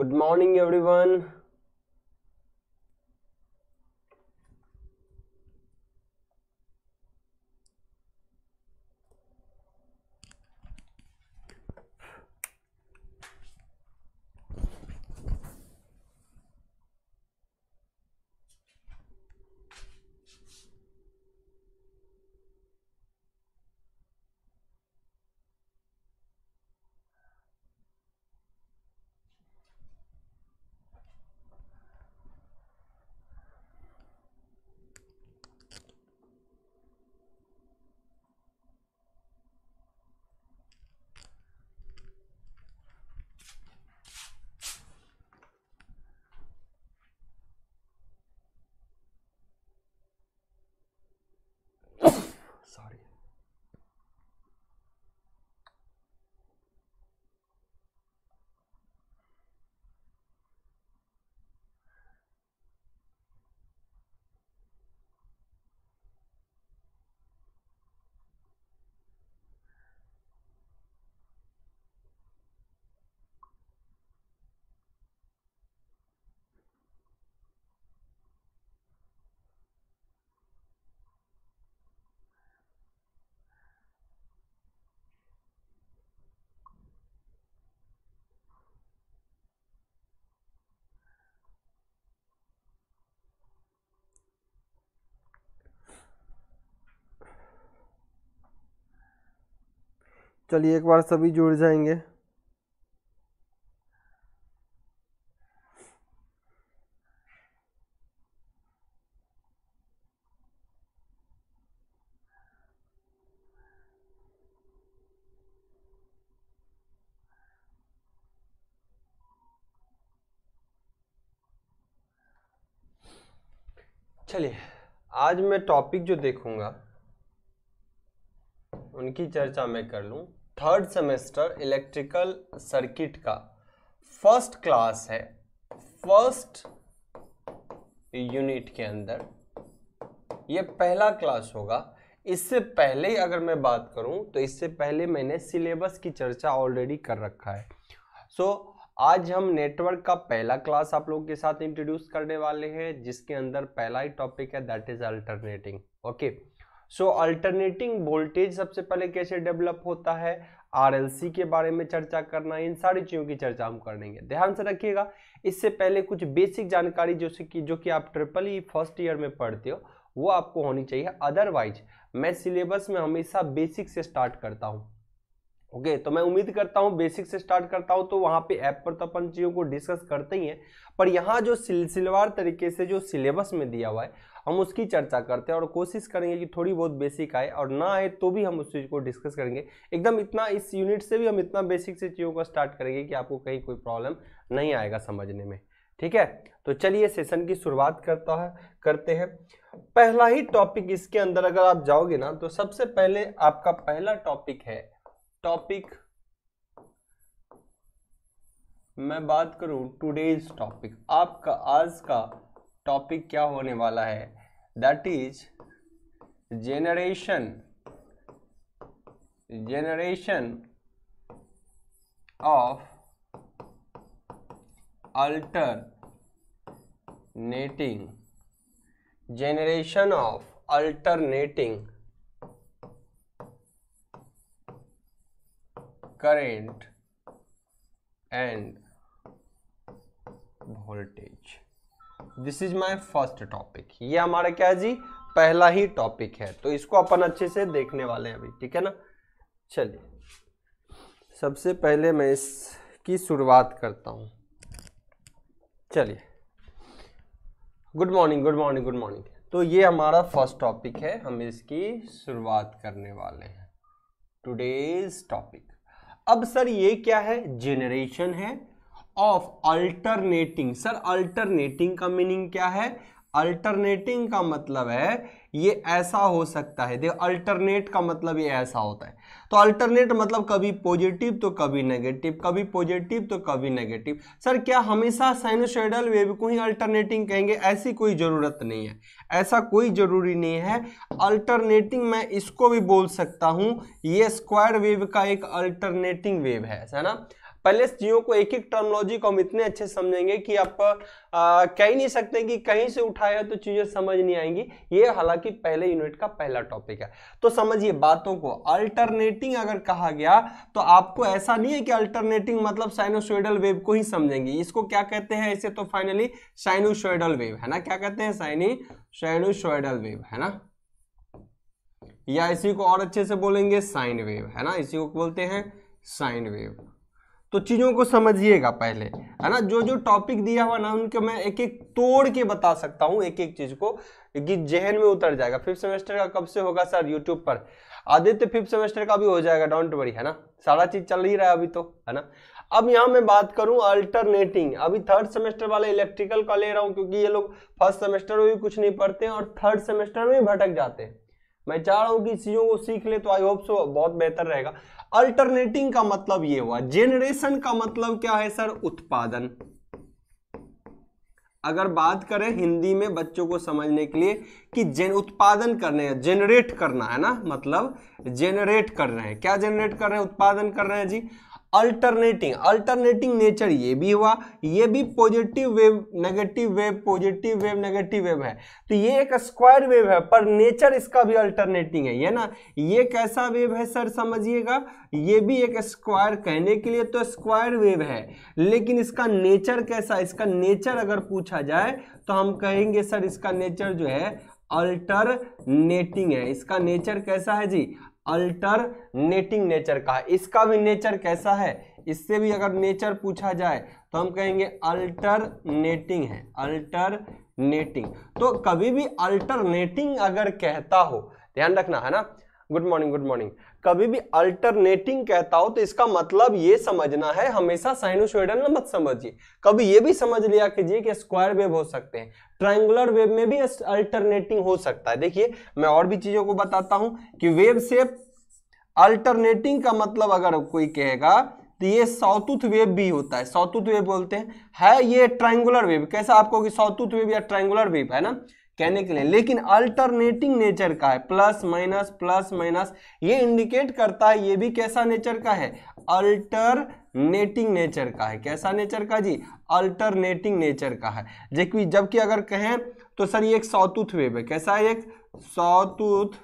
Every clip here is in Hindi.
good morning everyone चलिए एक बार सभी जुड़ जाएंगे चलिए आज मैं टॉपिक जो देखूंगा उनकी चर्चा मैं कर लूँ थर्ड सेमेस्टर इलेक्ट्रिकल सर्किट का फर्स्ट क्लास है फर्स्ट यूनिट के अंदर ये पहला क्लास होगा इससे पहले अगर मैं बात करूं तो इससे पहले मैंने सिलेबस की चर्चा ऑलरेडी कर रखा है सो so, आज हम नेटवर्क का पहला क्लास आप लोगों के साथ इंट्रोड्यूस करने वाले हैं जिसके अंदर पहला ही टॉपिक है that is alternating okay so alternating voltage सबसे पहले कैसे डेवलप होता है आरएलसी के बारे में चर्चा करना इन सारी चीज़ों की चर्चा हम करेंगे ध्यान से रखिएगा इससे पहले कुछ बेसिक जानकारी जो कि जो कि आप ट्रिपल ई फर्स्ट ईयर में पढ़ते हो वो आपको होनी चाहिए अदरवाइज मैं सिलेबस में हमेशा बेसिक से स्टार्ट करता हूँ ओके तो मैं उम्मीद करता हूँ बेसिक से स्टार्ट करता हूँ तो वहाँ पे ऐप पर तो अपन चीज़ों को डिस्कस करते ही हैं पर यहाँ जो सिलसिलेवार तरीके से जो सिलेबस में दिया हुआ है हम उसकी चर्चा करते हैं और कोशिश करेंगे कि थोड़ी बहुत बेसिक आए और ना आए तो भी हम उस चीज़ को डिस्कस करेंगे एकदम इतना इस यूनिट से भी हम इतना बेसिक से चीज़ों का स्टार्ट करेंगे कि आपको कहीं कोई प्रॉब्लम नहीं आएगा समझने में ठीक है तो चलिए सेशन की शुरुआत करता है करते हैं पहला ही टॉपिक इसके अंदर अगर आप जाओगे ना तो सबसे पहले आपका पहला टॉपिक है टॉपिक मैं बात करूं टुडेज टॉपिक आपका आज का टॉपिक क्या होने वाला है that is generation generation of alternating generation of alternating current and voltage this is my first topic ये हमारा क्या है जी पहला ही टॉपिक है तो इसको अपन अच्छे से देखने वाले हैं अभी ठीक है ना चलिए सबसे पहले मैं इसकी शुरुआत करता हूँ चलिए good morning good morning good morning तो ये हमारा फर्स्ट टॉपिक है हम इसकी शुरुआत करने वाले हैं टुडेज टॉपिक अब सर ये क्या है जेनरेशन है ऑफ अल्टरनेटिंग सर अल्टरनेटिंग का मीनिंग क्या है अल्टरनेटिंग का मतलब है ये ऐसा हो सकता है देखो अल्टरनेट का मतलब ये ऐसा होता है तो अल्टरनेट मतलब कभी पॉजिटिव तो कभी नेगेटिव कभी पॉजिटिव तो कभी नेगेटिव सर क्या हमेशा साइनोसोइडल वेव को ही अल्टरनेटिंग कहेंगे ऐसी कोई ज़रूरत नहीं है ऐसा कोई ज़रूरी नहीं है अल्टरनेटिंग मैं इसको भी बोल सकता हूँ ये स्क्वायर वेव का एक अल्टरनेटिंग वेव है ना पहले चीजों को एक एक टर्मोलॉजी को हम इतने अच्छे समझेंगे कि आप कह ही नहीं सकते कि कहीं से उठाया तो चीजें समझ नहीं आएंगी ये हालांकि पहले यूनिट का पहला टॉपिक है तो समझिए बातों को अल्टरनेटिंग अगर कहा गया तो आपको ऐसा नहीं है कि अल्टरनेटिंग मतलब साइनोसोइडल वेव को ही समझेंगे इसको क्या कहते हैं इसे तो फाइनली साइनोसोइडल वेव है ना क्या कहते हैं साइनी साइनोसोइडल वेव है ना या इसी को और अच्छे से बोलेंगे साइन वेव है ना इसी को बोलते हैं साइन वेव तो चीज़ों को समझिएगा पहले है ना जो जो टॉपिक दिया हुआ ना उनके मैं एक एक तोड़ के बता सकता हूँ एक एक चीज़ को कि जहन में उतर जाएगा फिफ्थ सेमेस्टर का कब से होगा सर यूट्यूब पर आदित्य फिफ्थ सेमेस्टर का भी हो जाएगा डोंट वरी है ना सारा चीज़ चल ही रहा है अभी तो है ना अब यहाँ मैं बात करूँ अल्टरनेटिंग अभी थर्ड सेमेस्टर वाले इलेक्ट्रिकल का ले रहा हूँ क्योंकि ये लोग फर्स्ट सेमेस्टर में भी कुछ नहीं पढ़ते और थर्ड सेमेस्टर में भी भटक जाते हैं मैं चाह रहा हूँ कि चीज़ों को सीख ले तो आई होप सो बहुत बेहतर रहेगा अल्टरनेटिंग का मतलब ये हुआ जेनरेशन का मतलब क्या है सर उत्पादन अगर बात करें हिंदी में बच्चों को समझने के लिए कि जेन उत्पादन करने हैं जेनरेट करना है ना मतलब जेनरेट कर रहे हैं क्या जेनरेट कर रहे हैं उत्पादन कर रहे हैं जी अल्टरनेटिंग अल्टरनेटिंग नेचर ये भी हुआ ये भी positive wave negative wave positive wave negative wave है तो ये एक स्क्वायर वेव है पर नेचर इसका भी अल्टरनेटिंग है ये ना ये कैसा वेव है सर समझिएगा ये भी एक स्क्वायर कहने के लिए तो स्क्वायर वेव है लेकिन इसका नेचर कैसा इसका नेचर अगर पूछा जाए तो हम कहेंगे सर इसका नेचर जो है अल्टरनेटिंग है इसका नेचर कैसा है जी अल्टरनेटिंग नेचर का इसका भी नेचर कैसा है इससे भी अगर नेचर पूछा जाए तो हम कहेंगे अल्टरनेटिंग है अल्टरनेटिंग तो कभी भी अल्टरनेटिंग अगर कहता हो ध्यान रखना है ना गुड मॉर्निंग गुड मॉर्निंग कभी भी अल्टरनेटिंग कहता हो तो इसका मतलब ये समझना है हमेशा साइनोसोइडल ना मत समझिए कभी ये भी समझ लिया कीजिए कि स्क्वायर वेव हो सकते हैं ट्राइंगुलर वेव में भी अल्टरनेटिंग हो सकता है देखिए मैं और भी चीजों को बताता हूं कि वेव शेप अल्टरनेटिंग का मतलब अगर कोई कहेगा तो ये सौतूथ वेव भी होता है सौतूथ वेव बोलते हैं है ये ट्राइंगुलर वेव कैसा आपको कि सौतूथ वेव या ट्राइंगुलर वेव है ना कहने के लिए लेकिन अल्टरनेटिंग नेचर का है प्लस माइनस प्लस माइनस ये इंडिकेट करता है ये भी कैसा नेचर का है अल्टर नेटिंग नेचर का है कैसा नेचर का जी अल्टरनेटिंग नेचर का है जबकि जबकि अगर कहें तो सर ये एक सौतुथ वेव है कैसा है एक सौतुथ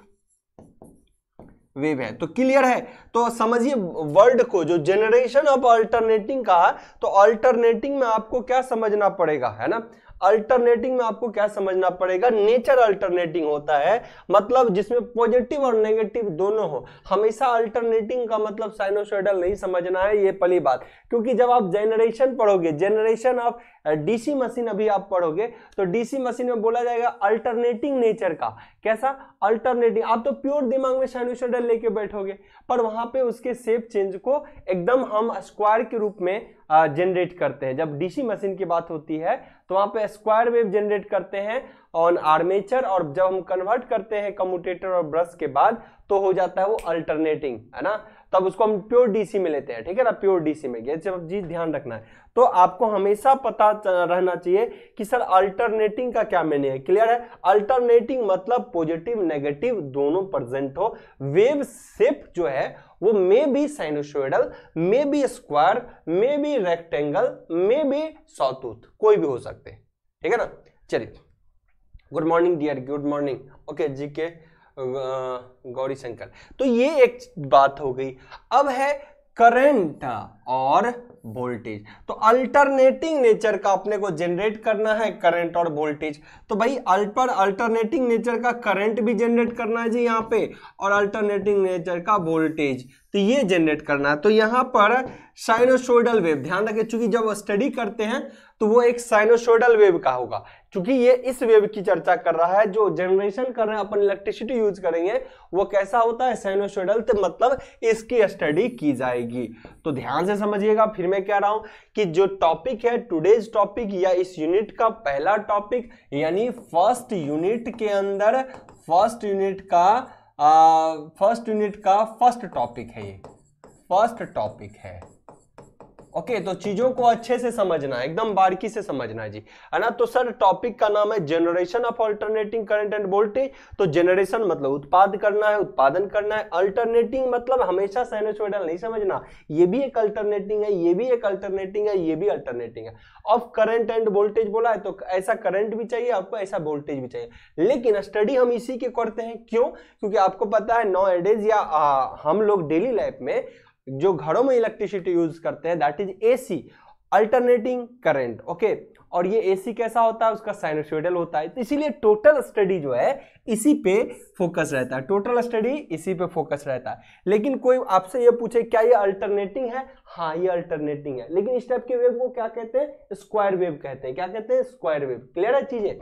वेव है तो क्लियर है तो समझिए वर्ड को जो जनरेशन ऑफ अल्टरनेटिंग कहा तो अल्टरनेटिंग में आपको क्या समझना पड़ेगा है ना अल्टरनेटिंग में आपको क्या समझना पड़ेगा नेचर अल्टरनेटिंग होता है मतलब जिसमें पॉजिटिव और नेगेटिव दोनों हो हमेशा अल्टरनेटिंग का मतलब साइनोसोइडल नहीं समझना है ये पहली बात क्योंकि जब आप जेनरेशन पढ़ोगे जेनरेशन ऑफ डीसी मशीन अभी आप पढ़ोगे तो डीसी मशीन में बोला जाएगा अल्टरनेटिंग नेचर का कैसा अल्टरनेटिंग आप तो प्योर दिमाग में साइनोसोइडल लेके बैठोगे पर वहां पे उसके सेप चेंज को एकदम हम स्क्वायर के रूप में जनरेट करते हैं जब डीसी मशीन की बात होती है तो वहां पे स्क्वायर वेव जनरेट करते हैं ऑन आर्मेचर और जब हम कन्वर्ट करते हैं कम्यूटेटर और ब्रश के बाद तो हो जाता है वो अल्टरनेटिंग है ना तब उसको हम प्योर डीसी में लेते हैं ठीक है ना प्योर डीसी में ये सब चीज ध्यान रखना है तो आपको हमेशा पता रहना चाहिए कि सर अल्टरनेटिंग का क्या मैंने है क्लियर है अल्टरनेटिंग मतलब पॉजिटिव नेगेटिव दोनों प्रेजेंट हो वेव सेप जो है वो may be sinusoidal may be square may be rectangle may be sawtooth कोई भी हो सकते ठीक है ना चलिए good morning dear good morning okay जी के गौरी शंकर तो ये एक बात हो गई अब है करंट और वोल्टेज तो अल्टरनेटिंग नेचर का अपने को जनरेट करना है करंट और वोल्टेज तो भाई अल्पर अल्टरनेटिंग नेचर का करंट भी जनरेट करना है जी यहाँ पे और अल्टरनेटिंग नेचर का वोल्टेज तो ये जनरेट करना है तो यहाँ पर साइनोसोइडल वेव ध्यान रखें चूंकि जब स्टडी करते हैं तो वो एक साइनोसोइडल वेव का होगा क्योंकि ये इस वेव की चर्चा कर रहा है जो जनरेशन कर रहे हैं अपन इलेक्ट्रिसिटी यूज करेंगे वो कैसा होता है साइनोसोइडल तो मतलब इसकी स्टडी की जाएगी तो ध्यान से समझिएगा फिर मैं कह रहा हूं कि जो टॉपिक है टुडेज टॉपिक या इस यूनिट का पहला टॉपिक यानी फर्स्ट यूनिट के अंदर फर्स्ट यूनिट का फर्स्ट यूनिट का फर्स्ट टॉपिक है ये फर्स्ट टॉपिक है ओके तो चीजों को अच्छे से समझना है एकदम बारीकी से समझना है जी है ना तो सर टॉपिक का नाम है generation of alternating current and voltage तो जनरेशन मतलब उत्पाद करना है उत्पादन करना है अल्टरनेटिंग मतलब हमेशा साइनोसोइडल नहीं समझना ये भी एक अल्टरनेटिंग है ये भी एक अल्टरनेटिंग है ये भी अल्टरनेटिंग है ऑफ करंट एंड वोल्टेज बोला है तो ऐसा करंट भी चाहिए आपको ऐसा वोल्टेज भी चाहिए लेकिन स्टडी हम इसी के करते हैं क्यों क्योंकि आपको पता है नो एडेज या आ, हम लोग डेली लाइफ में जो घरों में इलेक्ट्रिसिटी यूज करते हैं that is AC alternating current okay और ये एसी कैसा होता है उसका साइनोसोइडल होता है तो इसीलिए टोटल स्टडी जो है इसी पे फोकस रहता है टोटल स्टडी इसी पे फोकस रहता है लेकिन कोई आपसे ये पूछे क्या ये अल्टरनेटिंग है हाँ ये अल्टरनेटिंग है लेकिन इस टाइप के वेव को क्या कहते हैं स्क्वायर वेव कहते हैं क्या कहते हैं स्क्वायर वेव क्लियर है चीजें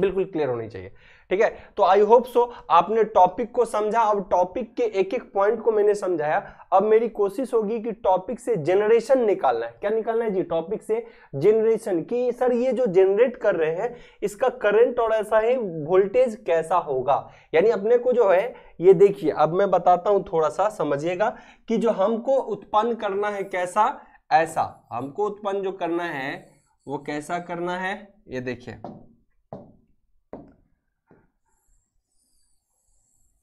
बिल्कुल क्लियर होनी चाहिए ठीक है तो आई होप सो आपने टॉपिक को समझा अब टॉपिक के एक एक पॉइंट को मैंने समझाया अब मेरी कोशिश होगी कि टॉपिक से जनरेशन निकालना है क्या निकालना है जी टॉपिक से जनरेशन कि सर ये जो जनरेट कर रहे हैं इसका करंट और ऐसा ही वोल्टेज कैसा होगा यानी अपने को जो है ये देखिए अब मैं बताता हूं थोड़ा सा समझिएगा कि जो हमको उत्पन्न करना है कैसा ऐसा हमको उत्पन्न जो करना है वो कैसा करना है ये देखिए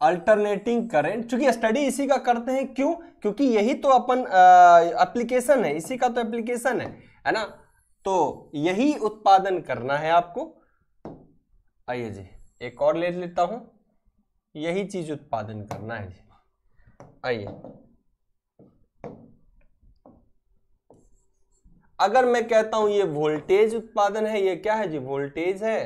अल्टरनेटिंग करेंट चूंकि स्टडी इसी का करते हैं क्यों क्योंकि यही तो अपन एप्लीकेशन है इसी का तो एप्लीकेशन है है ना तो यही उत्पादन करना है आपको आइए जी एक और ले लेता हूं यही चीज उत्पादन करना है जी आइए अगर मैं कहता हूं ये वोल्टेज उत्पादन है ये क्या है जी वोल्टेज है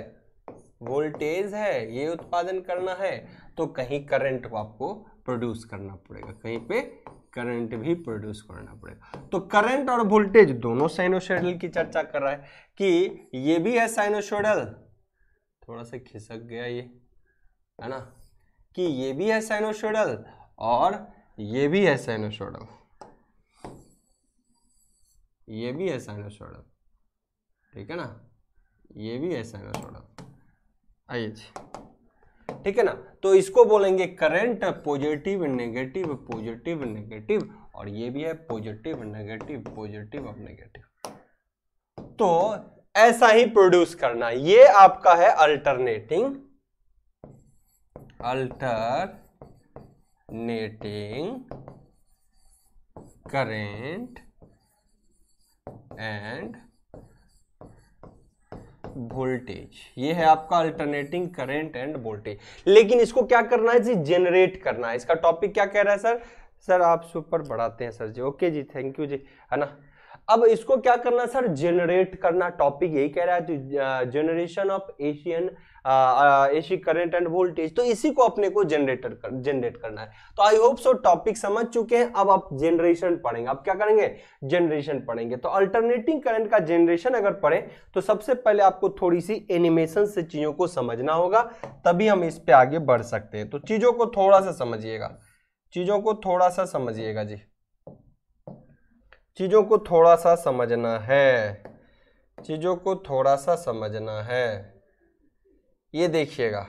वोल्टेज है ये उत्पादन करना है तो कहीं करंट को आपको प्रोड्यूस करना पड़ेगा कहीं पे करंट भी प्रोड्यूस करना पड़ेगा तो करंट और वोल्टेज दोनों साइनोशोडल की चर्चा कर रहा है कि ये भी है साइनोशोडल थोड़ा सा खिसक गया ये है ना कि ये भी है साइनोशोडल और ये भी है साइनोशोडल ये भी है साइनोशोडल ठीक है ना ये भी है साइनोसोडल आई एच ठीक है ना तो इसको बोलेंगे current positive negative positive negative और ये भी है पॉजिटिव नेगेटिव पॉजिटिव और नेगेटिव तो ऐसा ही प्रोड्यूस करना ये आपका है alternating alternating current and voltage ये है आपका अल्टरनेटिंग करंट एंड वोल्टेज लेकिन इसको क्या करना है जी जनरेट करना है इसका टॉपिक क्या कह रहा है सर सर आप सुपर बढ़ाते हैं सर जी ओके जी थैंक यू जी है ना अब इसको क्या करना सर जनरेट करना टॉपिक यही कह रहा है generation of Asian AC current and voltage तो इसी को अपने को जनरेटर कर, जनरेट करना है तो आई होप सो टॉपिक समझ चुके हैं अब आप जनरेशन पढ़ेंगे आप क्या करेंगे जनरेशन पढ़ेंगे तो अल्टरनेटिंग करंट का जनरेशन अगर पढ़े तो सबसे पहले आपको थोड़ी सी एनिमेशन से चीजों को समझना होगा तभी हम इस पर आगे बढ़ सकते हैं तो चीजों को थोड़ा सा समझिएगा चीजों को थोड़ा सा समझिएगा जी चीजों को थोड़ा सा समझना है चीजों को थोड़ा सा समझना है ये देखिएगा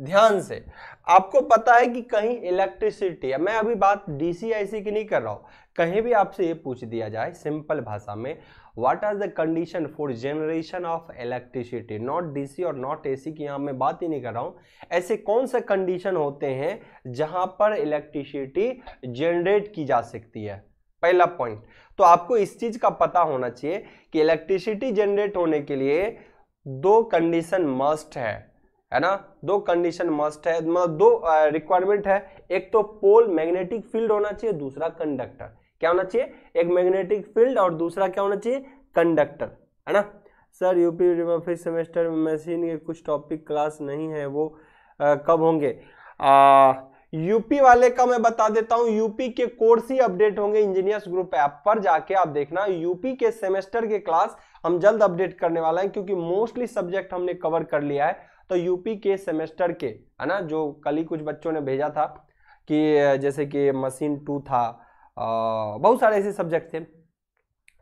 ध्यान से आपको पता है कि कहीं इलेक्ट्रिसिटी है मैं अभी बात डीसीआईसी की नहीं कर रहा हूं कहीं भी आपसे ये पूछ दिया जाए सिंपल भाषा में what are the condition for generation of electricity not DC और नॉट एसी की यहां मैं बात ही नहीं कर रहा हूं ऐसे कौन से कंडीशन होते हैं जहां पर इलेक्ट्रिसिटी जनरेट की जा सकती है पहला पॉइंट तो आपको इस चीज का पता होना चाहिए कि इलेक्ट्रिसिटी जनरेट होने के लिए दो कंडीशन मस्ट है है ना दो कंडीशन मस्ट है मतलब दो रिक्वायरमेंट है एक तो पोल मैग्नेटिक फील्ड होना चाहिए दूसरा कंडक्टर क्या होना चाहिए एक मैग्नेटिक फील्ड और दूसरा क्या होना चाहिए कंडक्टर है ना सर यूपी फिफ्थ सेमेस्टर में मशीन के कुछ टॉपिक क्लास नहीं है वो आ, कब होंगे आ, यूपी वाले का मैं बता देता हूं यूपी के कोर्स ही अपडेट होंगे इंजीनियर्स ग्रुप ऐप पर जाके आप देखना यूपी के सेमेस्टर के क्लास हम जल्द अपडेट करने वाला है क्योंकि मोस्टली सब्जेक्ट हमने कवर कर लिया है तो यूपी के सेमेस्टर के है ना जो कल ही कुछ बच्चों ने भेजा था कि जैसे कि मशीन टू था बहुत सारे ऐसे सब्जेक्ट थे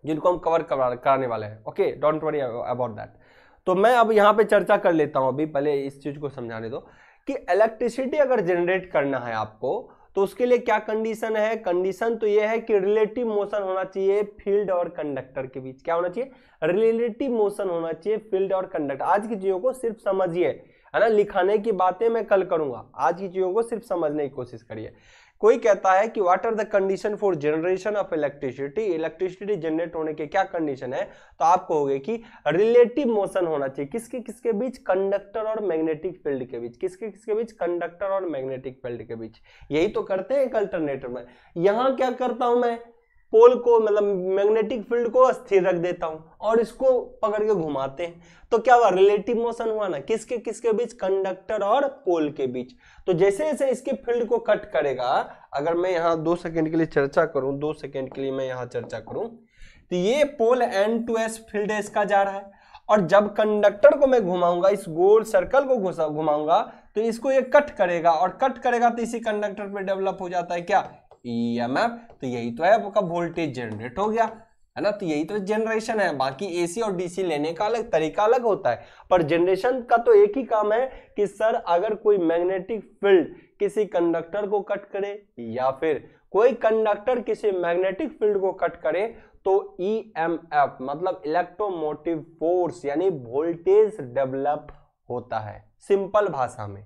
जिनको हम कवर कराने वाले हैं okay don't worry about that तो मैं अब यहाँ पे चर्चा कर लेता हूँ अभी पहले इस चीज़ को समझाने दो कि इलेक्ट्रिसिटी अगर जनरेट करना है आपको तो उसके लिए क्या कंडीशन है कंडीशन तो यह है कि रिलेटिव मोशन होना चाहिए फील्ड और कंडक्टर के बीच क्या होना चाहिए रिलेटिव मोशन होना चाहिए फील्ड और कंडक्टर आज की चीज़ों को सिर्फ समझिए है ना लिखाने की बातें मैं कल करूंगा आज की चीज़ों को सिर्फ समझने की कोशिश करिए कोई कहता है कि what are the condition for generation of electricity electricity generate होने के क्या कंडीशन है तो आप कहोगे कि रिलेटिव मोशन होना चाहिए किसके किसके बीच कंडक्टर और मैग्नेटिक फील्ड के बीच किसके किसके बीच कंडक्टर और मैग्नेटिक फील्ड के बीच यही तो करते हैं एक अल्टरनेटर में यहां क्या करता हूं मैं पोल को मतलब मैग्नेटिक फील्ड को स्थिर रख देता हूँ और इसको पकड़ के घुमाते हैं तो क्या हुआ रिलेटिव मोशन हुआ ना किसके किसके बीच कंडक्टर और पोल के बीच तो जैसे जैसे इसके फील्ड को कट करेगा अगर मैं यहाँ दो सेकेंड के लिए चर्चा करूँ दो सेकंड के लिए मैं यहाँ चर्चा करूँ तो ये pole N to S field इसका जा रहा है और जब कंडक्टर को मैं घुमाऊंगा इस गोल सर्कल को घुमाऊंगा तो इसको ये कट करेगा और कट करेगा तो इसी कंडक्टर पे डेवलप हो जाता है क्या ईएमएफ e तो यही तो है आपका वोल्टेज जनरेट हो गया है ना तो यही तो जनरेशन है बाकी एसी और डीसी लेने का अलग तरीका अलग होता है पर जनरेशन का तो एक ही काम है कि सर अगर कोई मैग्नेटिक फील्ड किसी कंडक्टर को कट करे या फिर कोई कंडक्टर किसी मैग्नेटिक फील्ड को कट करे तो ई एम एफ मतलब इलेक्ट्रोमोटिव फोर्स यानी वोल्टेज डेवलप होता है सिंपल भाषा में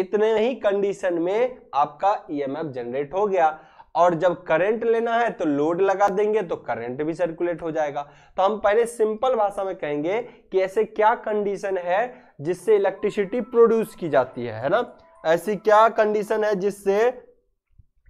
इतने ही कंडीशन में आपका ईएमएफ जनरेट हो गया और जब करंट लेना है तो लोड लगा देंगे तो करंट भी सर्कुलेट हो जाएगा तो हम पहले सिंपल भाषा में कहेंगे कि ऐसे क्या कंडीशन है जिससे इलेक्ट्रिसिटी प्रोड्यूस की जाती है है ना ऐसी क्या कंडीशन है जिससे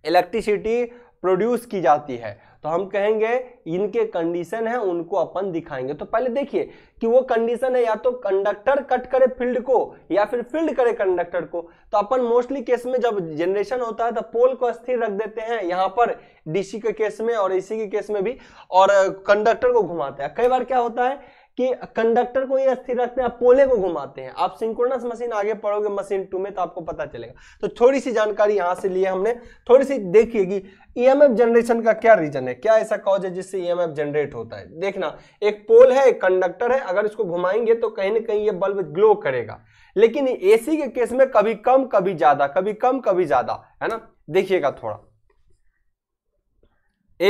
इलेक्ट्रिसिटी प्रोड्यूस की जाती है तो हम कहेंगे इनके कंडीशन है उनको अपन दिखाएंगे तो पहले देखिए कि वो कंडीशन है या तो कंडक्टर कट करे फील्ड को या फिर फील्ड करे कंडक्टर को तो अपन मोस्टली केस में जब जनरेशन होता है तो पोल को स्थिर रख देते हैं यहां पर डीसी के केस में और एसी के केस में भी और कंडक्टर को घुमाते हैं कई बार क्या होता है कि कंडक्टर को ही स्थिर रखते हैं आप पोले को घुमाते हैं आप सिंक्रोनस मशीन आगे पढ़ोगे मशीन टू में तो आपको पता चलेगा तो थोड़ी सी जानकारी यहां से लिए हमने थोड़ी सी देखिए कि ईएमएफ जनरेशन का क्या रीजन है क्या ऐसा कॉज है जिससे ईएमएफ e जनरेट होता है देखना एक पोल है एक कंडक्टर है अगर इसको घुमाएंगे तो कहीं ना कहीं ये बल्ब ग्लो करेगा लेकिन एसी के केस में कभी कम कभी ज्यादा कभी कम कभी ज्यादा है ना देखिएगा थोड़ा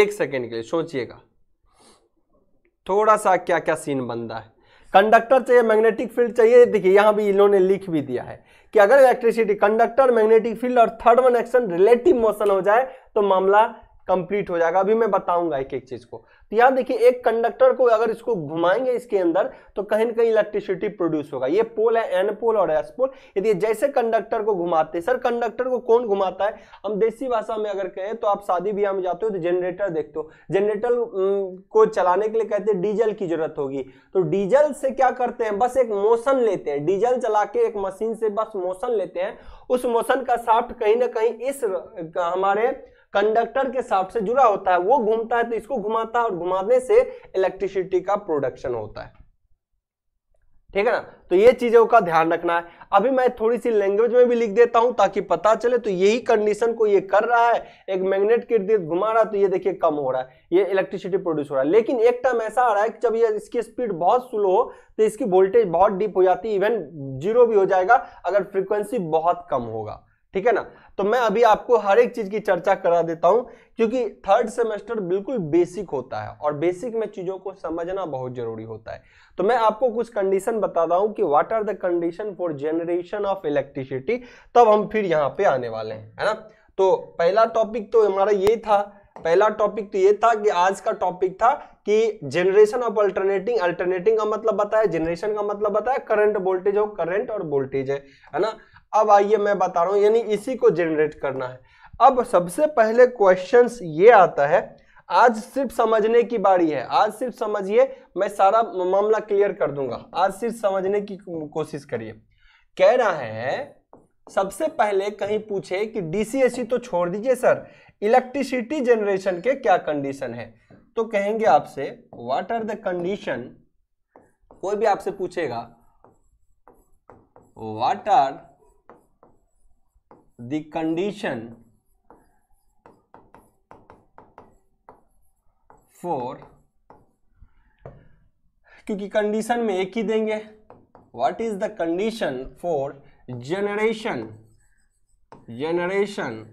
एक सेकेंड के लिए सोचिएगा थोड़ा सा क्या क्या सीन बनता है कंडक्टर चाहिए मैग्नेटिक फील्ड चाहिए देखिए यहाँ भी इन्होंने लिख भी दिया है कि अगर इलेक्ट्रिसिटी कंडक्टर मैग्नेटिक फील्ड और third one action relative motion हो जाए तो मामला कंप्लीट हो जाएगा अभी मैं बताऊंगा एक एक चीज को तो यहाँ देखिए एक कंडक्टर को अगर इसको घुमाएंगे इसके अंदर तो कहीं ना कहीं इलेक्ट्रिसिटी प्रोड्यूस होगा ये पोल है एन पोल और एस पोल यदि जैसे कंडक्टर को घुमाते सर कंडक्टर को कौन घुमाता है हम देसी भाषा में अगर कहें तो आप शादी ब्याह में जाते हो तो जनरेटर देखते हो जनरेटर को चलाने के लिए कहते हैं डीजल की जरूरत होगी तो डीजल से क्या करते हैं बस एक मोशन लेते हैं डीजल चला के एक मशीन से बस मोशन लेते हैं उस मोशन का साफ्ट कहीं ना कहीं इस हमारे कंडक्टर के साफ्ट से जुड़ा होता है वो घूमता है तो इसको घुमाता है और घुमाने से इलेक्ट्रिसिटी का प्रोडक्शन होता है ठीक है ना तो ये चीजों का ध्यान रखना है अभी मैं थोड़ी सी लैंग्वेज में भी लिख देता हूं ताकि पता चले तो यही कंडीशन को ये कर रहा है एक मैग्नेट के इर्द घुमा रहा है तो ये देखिए कम हो रहा है ये इलेक्ट्रिसिटी प्रोड्यूस हो रहा है लेकिन एक टाइम ऐसा आ रहा है कि जब ये इसकी स्पीड बहुत स्लो हो तो इसकी वोल्टेज बहुत डीप हो जाती है इवन जीरो भी हो जाएगा अगर फ्रिक्वेंसी बहुत कम होगा ठीक है ना तो मैं अभी आपको हर एक चीज की चर्चा करा देता हूं क्योंकि थर्ड सेमेस्टर बिल्कुल बेसिक होता है और बेसिक में चीजों को समझना बहुत जरूरी होता है तो मैं आपको कुछ कंडीशन बताता हूं कि what are the condition for generation of electricity तब हम फिर यहां पे आने वाले हैं है ना तो पहला टॉपिक तो हमारा ये था पहला टॉपिक तो ये था कि आज का टॉपिक था कि जनरेशन ऑफ अल्टरनेटिंग अल्टरनेटिंग का मतलब बताया जनरेशन का मतलब बताया करंट वोल्टेज और करंट और वोल्टेज है है ना अब आइए मैं बता रहा हूं यानी इसी को जनरेट करना है अब सबसे पहले क्वेश्चन ये आता है आज सिर्फ समझने की बारी है आज सिर्फ समझिए मैं सारा मामला क्लियर कर दूंगा आज सिर्फ समझने की कोशिश करिए कह रहा है सबसे पहले कहीं पूछे कि डीसीएससी e तो छोड़ दीजिए सर इलेक्ट्रिसिटी जनरेशन के क्या कंडीशन है तो कहेंगे आपसे व्हाट आर द कंडीशन कोई भी आपसे पूछेगा what are the condition for क्योंकि कंडीशन में एक ही देंगे what is the condition for generation generation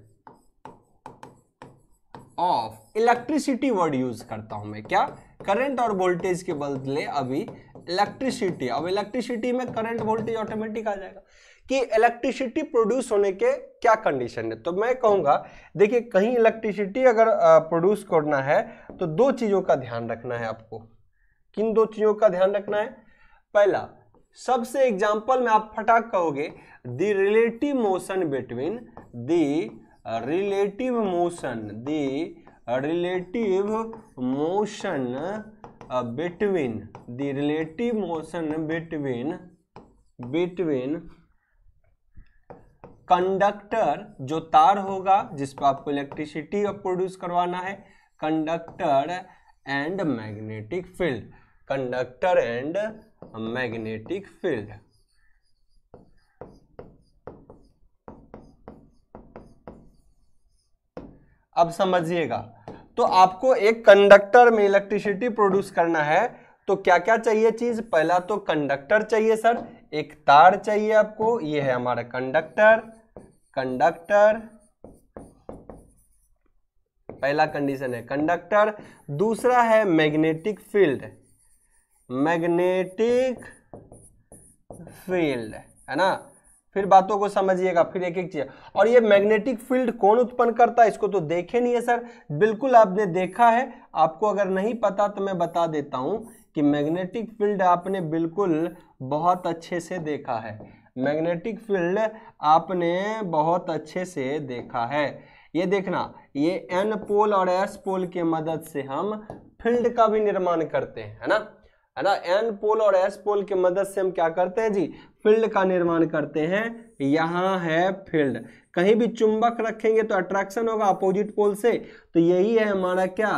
of electricity word use करता हूं मैं क्या करंट और वोल्टेज के बदले अभी इलेक्ट्रिसिटी अब इलेक्ट्रिसिटी में करंट वोल्टेज ऑटोमेटिक आ जाएगा कि इलेक्ट्रिसिटी प्रोड्यूस होने के क्या कंडीशन है तो मैं कहूंगा देखिए कहीं इलेक्ट्रिसिटी अगर प्रोड्यूस करना है तो दो चीज़ों का ध्यान रखना है आपको किन दो चीज़ों का ध्यान रखना है पहला सबसे एग्जाम्पल में आप फटाक कहोगे the relative motion between the relative motion the relative motion between the relative motion between between conductor जो तार होगा जिस पर आपको इलेक्ट्रिसिटी प्रोड्यूस करवाना है conductor and magnetic field conductor and magnetic field अब समझिएगा तो आपको एक कंडक्टर में इलेक्ट्रिसिटी प्रोड्यूस करना है तो क्या क्या चाहिए चीज पहला तो कंडक्टर चाहिए सर एक तार चाहिए आपको ये है हमारा कंडक्टर कंडक्टर पहला कंडीशन है कंडक्टर दूसरा है मैग्नेटिक फील्ड मैग्नेटिक फील्ड है ना फिर बातों को समझिएगा फिर एक एक चीज और ये मैग्नेटिक फील्ड कौन उत्पन्न करता है इसको तो देखे नहीं है सर बिल्कुल आपने देखा है आपको अगर नहीं पता तो मैं बता देता हूं कि मैग्नेटिक फील्ड आपने बिल्कुल बहुत अच्छे से देखा है मैग्नेटिक फील्ड आपने बहुत अच्छे से देखा है ये देखना ये एन पोल और एस पोल के मदद से हम फील्ड का भी निर्माण करते हैं है ना है ना एन पोल और एस पोल के मदद से हम क्या करते हैं जी फील्ड का निर्माण करते हैं यहाँ है फील्ड कहीं भी चुंबक रखेंगे तो अट्रैक्शन होगा अपोजिट पोल से तो यही है हमारा क्या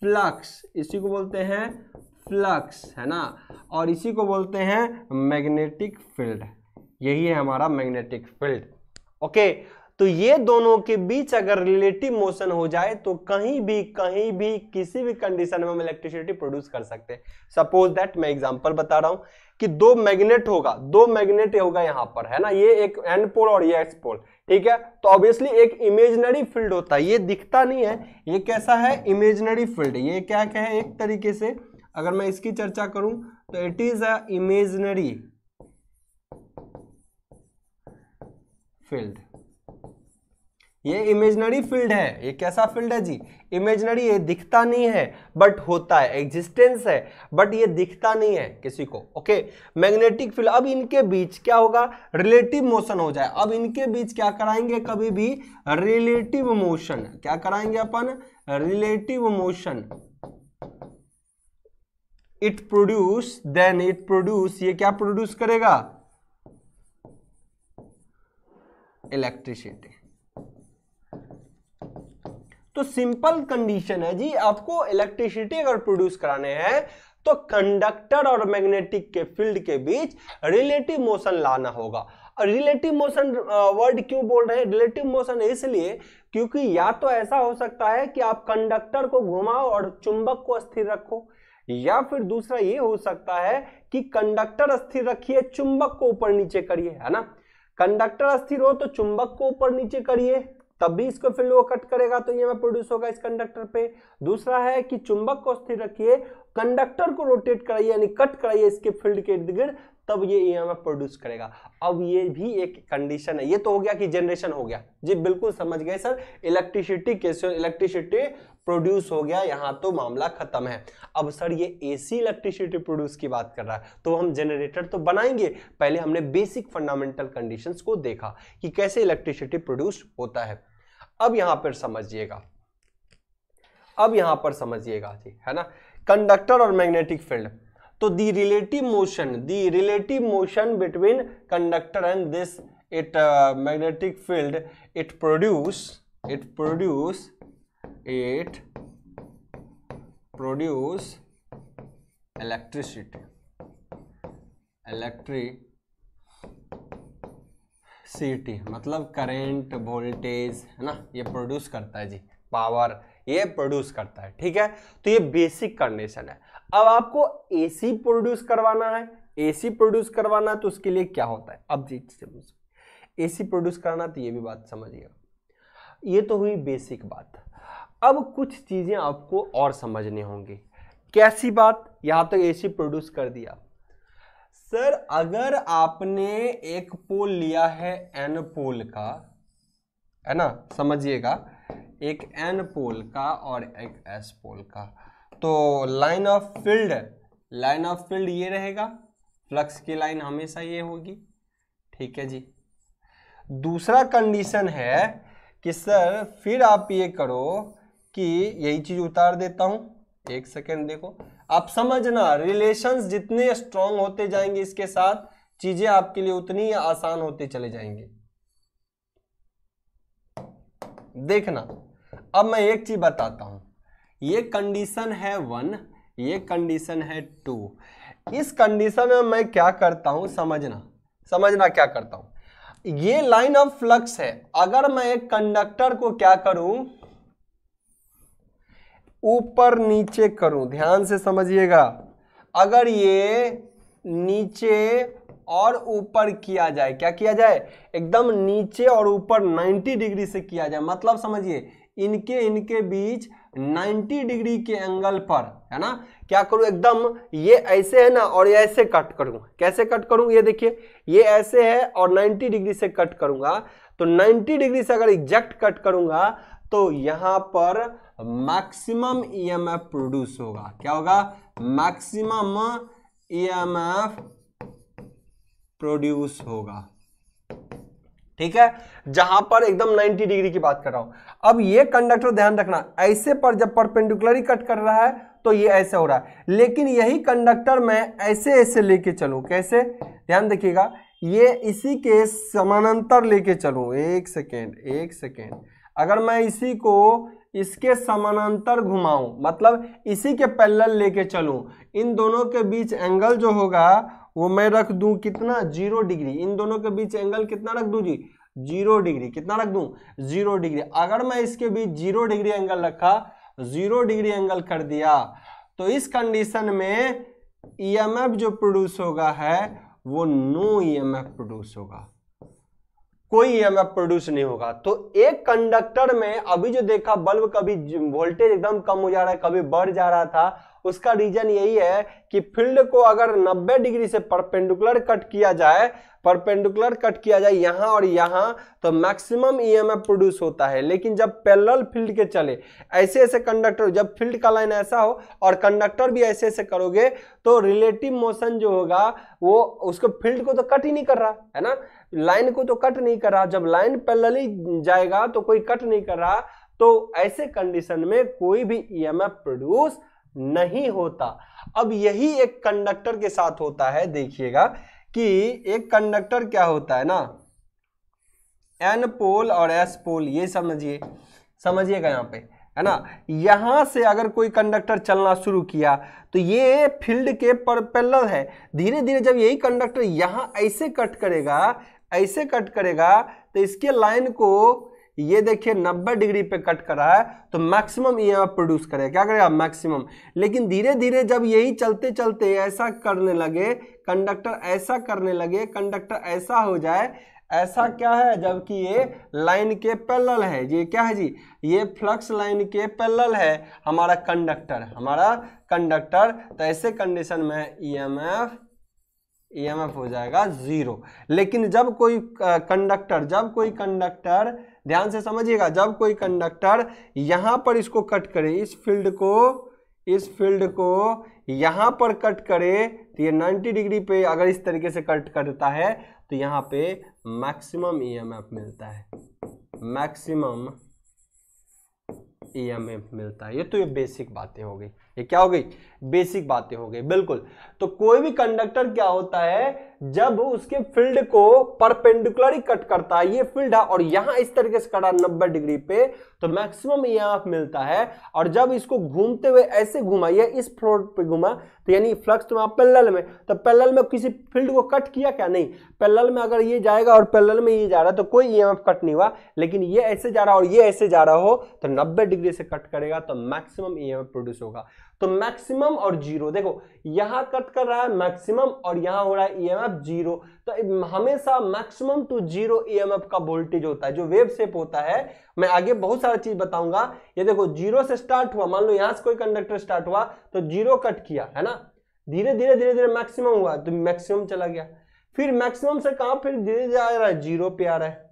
फ्लक्स इसी को बोलते हैं फ्लक्स है ना और इसी को बोलते हैं मैग्नेटिक फील्ड यही है हमारा मैग्नेटिक फील्ड ओके तो ये दोनों के बीच अगर रिलेटिव मोशन हो जाए तो कहीं भी कहीं भी किसी भी कंडीशन में हम इलेक्ट्रिसिटी प्रोड्यूस कर सकते हैं सपोज दैट मैं एग्जांपल बता रहा हूं कि दो मैग्नेट होगा दो मैग्नेट होगा यहां पर है ना ये एक एन पोल और ये एक्स पोल ठीक है तो ऑब्वियसली एक इमेजनरी फील्ड होता है ये दिखता नहीं है ये कैसा है इमेजनरी फील्ड ये क्या क्या है एक तरीके से अगर मैं इसकी चर्चा करूं तो it is a imaginary field ये इमेजनरी फील्ड है ये कैसा फील्ड है जी इमेजनरी ये दिखता नहीं है बट होता है एग्जिस्टेंस है बट ये दिखता नहीं है किसी को ओके मैग्नेटिक फील्ड अब इनके बीच क्या होगा रिलेटिव मोशन हो जाए अब इनके बीच क्या कराएंगे कभी भी रिलेटिव मोशन क्या कराएंगे अपन relative motion it produce then it produce ये क्या प्रोड्यूस करेगा इलेक्ट्रिसिटी तो सिंपल कंडीशन है जी आपको इलेक्ट्रिसिटी अगर प्रोड्यूस कराने हैं तो कंडक्टर और मैग्नेटिक के फील्ड के बीच रिलेटिव मोशन लाना होगा रिलेटिव मोशन वर्ड क्यों बोल रहे हैं रिलेटिव मोशन इसलिए क्योंकि या तो ऐसा हो सकता है कि आप कंडक्टर को घुमाओ और चुंबक को स्थिर रखो या फिर दूसरा ये हो सकता है कि कंडक्टर स्थिर रखिए चुंबक को ऊपर नीचे करिए है ना कंडक्टर अस्थिर हो तो चुंबक को ऊपर नीचे करिए तब भी इसको फील्ड वो कट करेगा तो ईएमएफ प्रोड्यूस होगा इस कंडक्टर पे दूसरा है कि चुंबक को स्थिर रखिए कंडक्टर को रोटेट कराइए यानी कट कराइए इसके फील्ड के इर्द गिर्द तब ये ईएमएफ प्रोड्यूस करेगा अब ये भी एक कंडीशन है ये तो हो गया कि जनरेशन हो गया जी बिल्कुल समझ गए सर इलेक्ट्रिसिटी कैसे इलेक्ट्रिसिटी प्रोड्यूस हो गया यहाँ तो मामला खत्म है अब सर ये एसी इलेक्ट्रिसिटी प्रोड्यूस की बात कर रहा है तो हम जनरेटर तो बनाएंगे पहले हमने बेसिक फंडामेंटल कंडीशंस को देखा कि कैसे इलेक्ट्रिसिटी प्रोड्यूस होता है अब यहां पर समझिएगा अब यहां पर समझिएगा जी है ना कंडक्टर और मैग्नेटिक फील्ड तो the relative motion the relative motion between conductor and this it magnetic field it produce it produce it produce electricity electricity मतलब करेंट वोल्टेज है ना ये प्रोड्यूस करता है जी पावर ये प्रोड्यूस करता है ठीक है तो ये बेसिक कंडीशन है अब आपको एसी प्रोड्यूस करवाना है एसी प्रोड्यूस करवाना है तो उसके लिए क्या होता है अब जी एसी प्रोड्यूस करना तो ये भी बात समझिएगा ये तो हुई बेसिक बात अब कुछ चीज़ें आपको और समझनी होंगी कैसी बात यहाँ तो एसी प्रोड्यूस कर दिया सर अगर आपने एक पोल लिया है एन पोल का है ना समझिएगा एक एन पोल का और एक एस पोल का तो line of field line of field ये रहेगा फ्लक्स की लाइन हमेशा ये होगी ठीक है जी दूसरा कंडीशन है कि सर फिर आप ये करो कि यही चीज़ उतार देता हूं एक सेकेंड देखो आप समझना रिलेशंस जितने स्ट्रांग होते जाएंगे इसके साथ चीजें आपके लिए उतनी आसान होते चले जाएंगे देखना अब मैं एक चीज बताता हूं ये कंडीशन है वन ये कंडीशन है टू इस कंडीशन में मैं क्या करता हूं समझना समझना क्या करता हूं ये लाइन ऑफ फ्लक्स है अगर मैं एक कंडक्टर को क्या करूं ऊपर नीचे करूं ध्यान से समझिएगा अगर ये नीचे और ऊपर किया जाए क्या किया जाए एकदम नीचे और ऊपर 90 डिग्री से किया जाए मतलब समझिए इनके इनके बीच 90 डिग्री के एंगल पर है ना क्या करूं एकदम ये ऐसे है ना और ये ऐसे कट करूं कैसे कट करूं ये देखिए ये ऐसे है और 90 डिग्री से कट करूंगा तो 90 डिग्री से अगर एग्जैक्ट कट करूंगा तो यहां पर मैक्सिमम ईएमएफ प्रोड्यूस होगा क्या होगा मैक्सिमम ईएमएफ प्रोड्यूस होगा ठीक है जहां पर एकदम 90 डिग्री की बात कर रहा हूं अब ये कंडक्टर ध्यान रखना ऐसे पर जब परपेंडिकुलर ही कट कर रहा है तो ये ऐसे हो रहा है लेकिन यही कंडक्टर मैं ऐसे ऐसे लेके चलू कैसे ध्यान देखिएगा ये इसी के समानांतर लेके चलू एक सेकेंड एक सेकेंड अगर मैं इसी को इसके समानांतर घुमाऊं मतलब इसी के पैरेलल लेके चलूं इन दोनों के बीच एंगल जो होगा वो मैं रख दूं कितना जीरो डिग्री इन दोनों के बीच एंगल कितना रख दूं जी जीरो डिग्री कितना रख दूं जीरो डिग्री अगर मैं इसके बीच जीरो डिग्री एंगल रखा जीरो डिग्री एंगल कर दिया तो इस कंडीशन में ई e जो प्रोड्यूस होगा है वो नो ई प्रोड्यूस होगा कोई ईएमएफ प्रोड्यूस नहीं होगा तो एक कंडक्टर में अभी जो देखा बल्ब कभी वोल्टेज एकदम कम हो जा रहा है कभी बढ़ जा रहा था उसका रीजन यही है कि फील्ड को अगर 90 डिग्री से परपेंडिकुलर कट किया जाए परपेंडिकुलर कट किया जाए यहाँ और यहाँ तो मैक्सिमम ईएमएफ e प्रोड्यूस होता है लेकिन जब पैरेलल फील्ड के चले ऐसे ऐसे कंडक्टर जब फील्ड का लाइन ऐसा हो और कंडक्टर भी ऐसे ऐसे करोगे तो रिलेटिव मोशन जो होगा वो उसको फील्ड को तो कट ही नहीं कर रहा है ना लाइन को तो कट नहीं कर रहा जब लाइन पैरेलली जाएगा तो कोई कट नहीं कर रहा तो ऐसे कंडीशन में कोई भी ईएमएफ e प्रोड्यूस नहीं होता अब यही एक कंडक्टर के साथ होता है देखिएगा कि एक कंडक्टर क्या होता है ना एन पोल और एस पोल ये समझिए समझिएगा यहाँ पे है ना यहाँ से अगर कोई कंडक्टर चलना शुरू किया तो ये फील्ड के परपेलर है धीरे धीरे जब यही कंडक्टर यहाँ ऐसे कट करेगा ऐसे कट करेगा तो इसके लाइन को ये देखिए 90 डिग्री पे कट कर रहा है तो मैक्सिमम ई e प्रोड्यूस करेगा क्या करेगा मैक्सिमम लेकिन धीरे धीरे जब यही चलते चलते ऐसा करने लगे कंडक्टर ऐसा करने लगे कंडक्टर ऐसा हो जाए ऐसा क्या है जबकि ये लाइन के पैरल है ये क्या है जी ये फ्लक्स लाइन के पैरल है हमारा कंडक्टर हमारा कंडक्टर तो ऐसे कंडीशन में एम e एफ e हो जाएगा ज़ीरो लेकिन जब कोई कंडक्टर जब कोई कंडक्टर ध्यान से समझिएगा जब कोई कंडक्टर यहाँ पर इसको कट करे इस फील्ड को इस फील्ड को यहाँ पर कट करे तो ये 90 डिग्री पे अगर इस तरीके से कट करता है तो यहाँ पे मैक्सिमम ईएमएफ मिलता है मैक्सिमम ईएमएफ e मिलता है ये तो ये बेसिक बातें हो गई ये क्या हो गई बेसिक बातें हो गई बिल्कुल तो कोई भी कंडक्टर क्या होता है जब उसके फील्ड को परपेंडिकुलरली कट करता है ये फील्ड है और यहां इस तरीके से कटा नब्बे डिग्री पे तो मैक्सिमम ईएमएफ e मिलता है और जब इसको घूमते हुए ऐसे घुमाइए इस फ्लोर पे घुमा तो यानी फ्लक्स तो वहाँ पैरेलल में तो पैरेलल में किसी फील्ड को कट किया क्या नहीं पैरेलल में अगर ये जाएगा और पैरेलल में ये जा रहा है तो कोई ई कट नहीं हुआ लेकिन ये ऐसे जा रहा और ये ऐसे जा रहा हो तो 90 डिग्री से कट करेगा तो मैक्सिमम ई प्रोड्यूस होगा तो मैक्सिमम और जीरो देखो यहां कट कर रहा है मैक्सिमम और यहां हो रहा है ईएमएफ e जीरो तो हमेशा मैक्सिमम टू जीरो ईएमएफ का वोल्टेज होता है जो वेव शेप होता है मैं आगे बहुत सारा चीज बताऊंगा ये देखो जीरो से स्टार्ट हुआ मान लो यहां से कोई कंडक्टर स्टार्ट हुआ तो जीरो कट किया है ना धीरे धीरे धीरे धीरे मैक्सिमम हुआ तो मैक्सिमम चला गया फिर मैक्सिमम से कहा फिर धीरे धीरे आ रहा है जीरो पे आ रहा है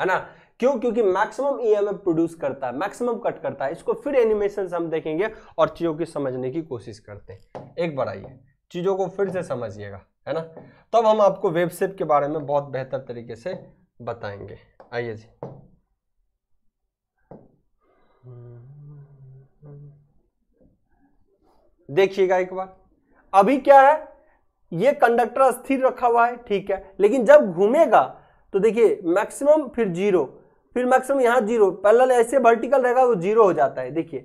है ना क्यों क्योंकि मैक्सिमम ईएमएफ प्रोड्यूस करता है मैक्सिमम कट करता है इसको फिर एनिमेशन हम देखेंगे और चीज़ों की समझने की कोशिश करते हैं एक बार आइए चीज़ों को फिर से समझिएगा है ना तब तो हम आपको वेबसेप के बारे में बहुत बेहतर तरीके से बताएंगे आइए जी देखिएगा एक बार अभी क्या है ये कंडक्टर स्थिर रखा हुआ है ठीक है लेकिन जब घूमेगा तो देखिए मैक्सिमम फिर जीरो फिर मैक्सिमम यहाँ जीरो पैरल ऐसे वर्टिकल रहेगा वो जीरो हो जाता है देखिए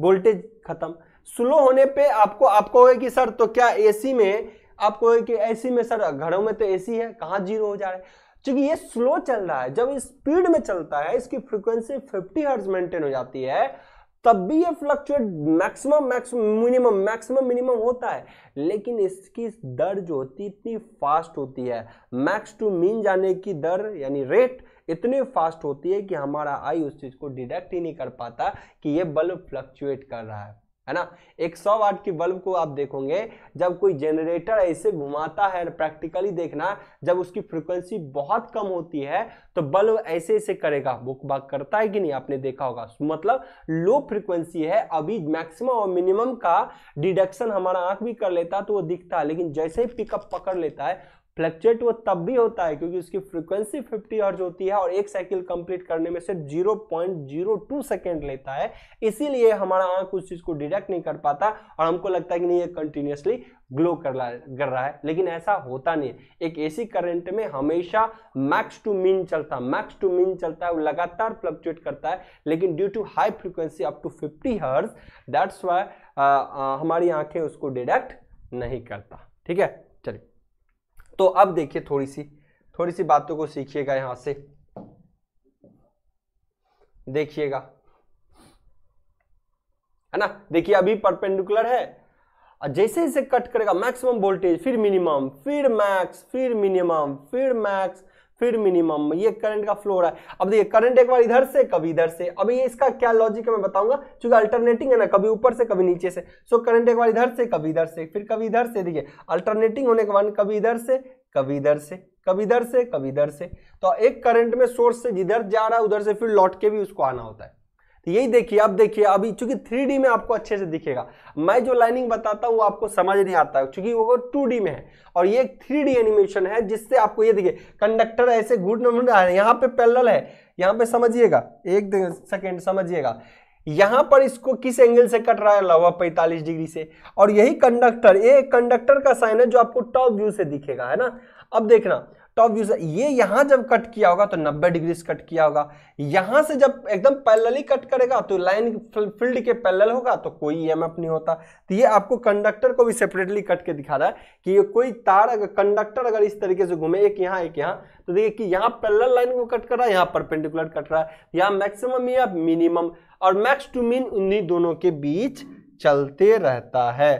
वोल्टेज खत्म स्लो होने पे आपको आपको होगा कि सर तो क्या एसी में आपको कि एसी में सर घरों में तो एसी है कहाँ जीरो हो जा रहा है क्योंकि ये स्लो चल रहा है जब स्पीड में चलता है इसकी फ्रिक्वेंसी फिफ्टी हर्ट्ज मेंटेन हो जाती है तब भी ये fluctuate maximum maximum minimum maximum minimum होता है लेकिन इसकी दर जो होती है इतनी फास्ट होती है मैक्स टू मीन जाने की दर यानी रेट इतने फास्ट होती है कि हमारा आई उस चीज़ को डिटेक्ट ही नहीं कर पाता कि ये बल्ब फ्लक्चुएट कर रहा है है ना एक सौ वाट की बल्ब को आप देखोगे जब कोई जनरेटर ऐसे घुमाता है प्रैक्टिकली देखना जब उसकी फ्रिक्वेंसी बहुत कम होती है तो बल्ब ऐसे ऐसे करेगा बुक बाग करता है कि नहीं आपने देखा होगा मतलब लो फ्रिक्वेंसी है अभी मैक्सिमम और मिनिमम का डिडक्शन हमारा आंख भी कर लेता तो वो दिखता है लेकिन जैसे ही पिकअप पकड़ लेता है फ्लक्चुएट वो तब भी होता है क्योंकि उसकी फ्रीक्वेंसी 50 हर्ज होती है और एक साइकिल कंप्लीट करने में सिर्फ 0.02 सेकेंड लेता है इसीलिए हमारा आंख उस चीज़ को डिटेक्ट नहीं कर पाता और हमको लगता है कि नहीं ये कंटिन्यूसली ग्लो कर रहा कर रहा है लेकिन ऐसा होता नहीं है एक एसी करंट में हमेशा मैक्स टू मीन चलता है मैक्स टू मीन चलता है वो लगातार फ्लक्चुएट करता है लेकिन due to high frequency up to fifty hertz that's why हमारी आंखें उसको डिडक्ट नहीं करता ठीक है तो अब देखिए थोड़ी सी थोड़ी सी बातों को सीखिएगा यहां से देखिएगा है ना देखिए अभी परपेंडिकुलर है और जैसे जैसे कट करेगा मैक्सिमम वोल्टेज फिर मिनिमम फिर मैक्स फिर मिनिमम फिर मैक्स फिर मिनिमम ये करंट का फ्लो रहा है अब देखिए करंट एक बार इधर से कभी इधर से अब ये इसका क्या लॉजिक है मैं बताऊंगा क्योंकि अल्टरनेटिंग है ना कभी ऊपर से कभी नीचे से सो करंट एक बार इधर से कभी इधर से फिर कभी इधर से देखिए अल्टरनेटिंग होने के बाद कभी इधर से कभी इधर से कभी इधर से कभी इधर से तो एक करंट में सोर्स से जिधर जा रहा है उधर से फिर लौट के भी उसको आना होता है तो यही देखिए अब देखिए अभी चूंकि थ्री में आपको अच्छे से दिखेगा मैं जो लाइनिंग बताता हूँ वो आपको समझ नहीं आता है चूंकि वो टू में है और ये एक थ्री एनिमेशन है जिससे आपको ये देखिए कंडक्टर ऐसे घुट रहा है यहाँ पे पैरल है यहाँ पे समझिएगा एक सेकेंड समझिएगा यहां पर इसको किस एंगल से कट रहा है लवा 45 डिग्री से और यही कंडक्टर ये कंडक्टर का साइन है जो आपको टॉप व्यू से दिखेगा है ना अब देखना टॉप व्यू से ये यहां जब कट किया होगा तो 90 डिग्री से कट किया होगा यहां से जब एकदम पैरेलली कट करेगा तो लाइन फील्ड के पैलल होगा तो कोई ई नहीं होता तो ये आपको कंडक्टर को भी सेपरेटली कट के दिखा रहा है कि ये कोई तार अगर कंडक्टर अगर इस तरीके से घूमे एक यहाँ एक यहाँ तो देखिए कि यहाँ पैलल लाइन को कट कर रहा है यहाँ परपेंडिकुलर कट रहा है यहाँ मैक्सिमम या मिनिमम और मैक्स टू मीन उन्हीं दोनों के बीच चलते रहता है